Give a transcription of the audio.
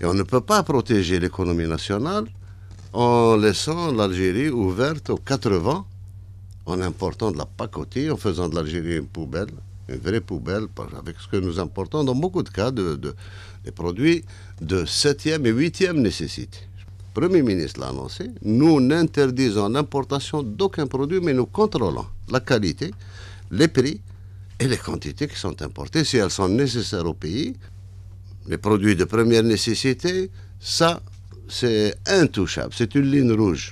Et on ne peut pas protéger l'économie nationale en laissant l'Algérie ouverte aux quatre vents, en important de la pacotille, en faisant de l'Algérie une poubelle, une vraie poubelle, avec ce que nous importons dans beaucoup de cas de, des produits de septième et huitième nécessité. Le Premier ministre l'a annoncé, nous n'interdisons l'importation d'aucun produit, mais nous contrôlons la qualité, les prix et les quantités qui sont importées, si elles sont nécessaires au pays, les produits de première nécessité, ça, c'est intouchable, c'est une ligne rouge.